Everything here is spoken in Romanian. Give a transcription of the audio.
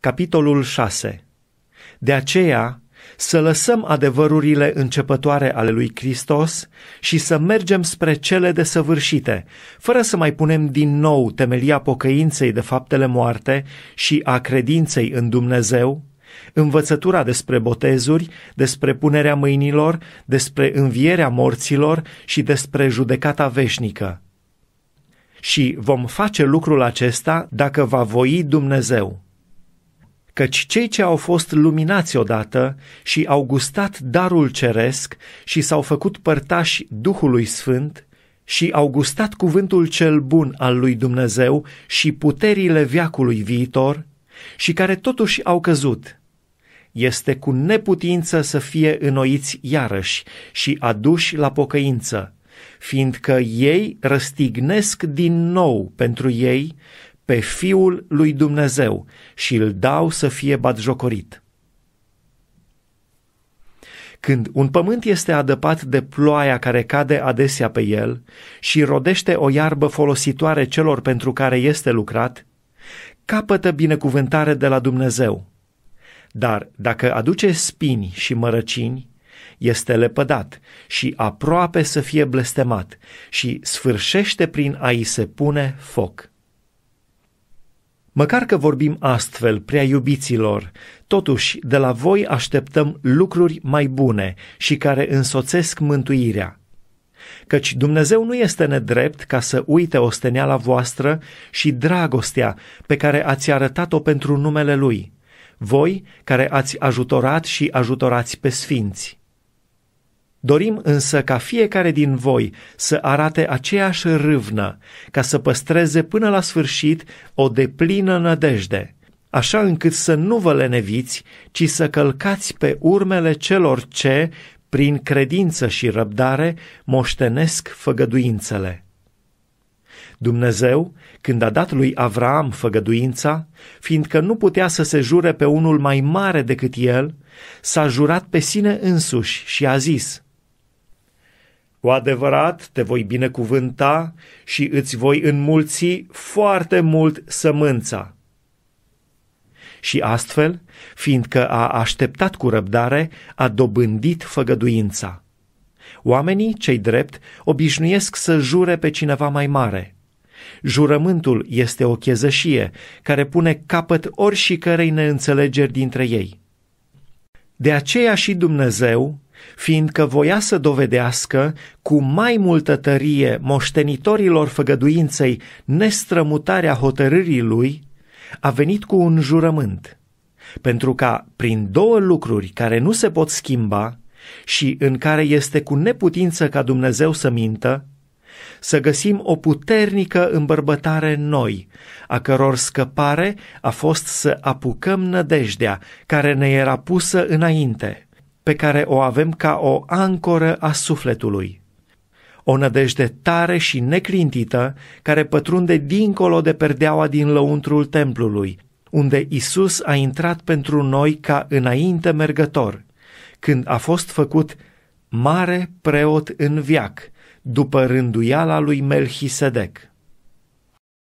capitolul 6. De aceea, să lăsăm adevărurile începătoare ale lui Hristos și să mergem spre cele desăvârșite, fără să mai punem din nou temelia pocăinței de faptele moarte și a credinței în Dumnezeu, învățătura despre botezuri, despre punerea mâinilor, despre învierea morților și despre judecata veșnică. Și vom face lucrul acesta dacă va voi Dumnezeu căci cei ce au fost luminați odată și au gustat darul ceresc și s-au făcut părtași Duhului Sfânt și au gustat cuvântul cel bun al lui Dumnezeu și puterile viacului viitor și care totuși au căzut – este cu neputință să fie înnoiți iarăși și aduși la pocăință, fiindcă ei răstignesc din nou pentru ei pe Fiul lui Dumnezeu și îl dau să fie batjocorit. Când un pământ este adăpat de ploaia care cade adesea pe el și rodește o iarbă folositoare celor pentru care este lucrat, capătă binecuvântare de la Dumnezeu. Dar dacă aduce spini și mărăcini, este lepădat și aproape să fie blestemat și sfârșește prin a-i se pune foc. Măcar că vorbim astfel, prea iubiților, totuși de la voi așteptăm lucruri mai bune și care însoțesc mântuirea. Căci Dumnezeu nu este nedrept ca să uite osteneala voastră și dragostea pe care ați arătat-o pentru numele Lui, voi care ați ajutorat și ajutorați pe sfinți. Dorim însă ca fiecare din voi să arate aceeași râvnă, ca să păstreze până la sfârșit o deplină nădejde, așa încât să nu vă leneviți, ci să călcați pe urmele celor ce, prin credință și răbdare, moștenesc făgăduințele. Dumnezeu, când a dat lui Avram făgăduința, fiindcă nu putea să se jure pe unul mai mare decât el, s-a jurat pe sine însuși și a zis – cu adevărat te voi binecuvânta și îți voi înmulți foarte mult sămânța. Și astfel, fiindcă a așteptat cu răbdare, a dobândit făgăduința. Oamenii, cei drept, obișnuiesc să jure pe cineva mai mare. Jurământul este o chezășie care pune capăt oricărei neînțelegeri dintre ei. De aceea și Dumnezeu, fiindcă voia să dovedească cu mai multă tărie moștenitorilor făgăduinței nestrămutarea hotărârii lui, a venit cu un jurământ, pentru ca prin două lucruri care nu se pot schimba și în care este cu neputință ca Dumnezeu să mintă, să găsim o puternică îmbărbătare în noi, a căror scăpare a fost să apucăm nădejdea care ne era pusă înainte pe care o avem ca o ancoră a sufletului. O nădejde tare și neclintită care pătrunde dincolo de perdeaua din lăuntrul templului, unde Isus a intrat pentru noi ca înainte mergător, când a fost făcut mare preot în viac, după rânduiala lui Melchisedec.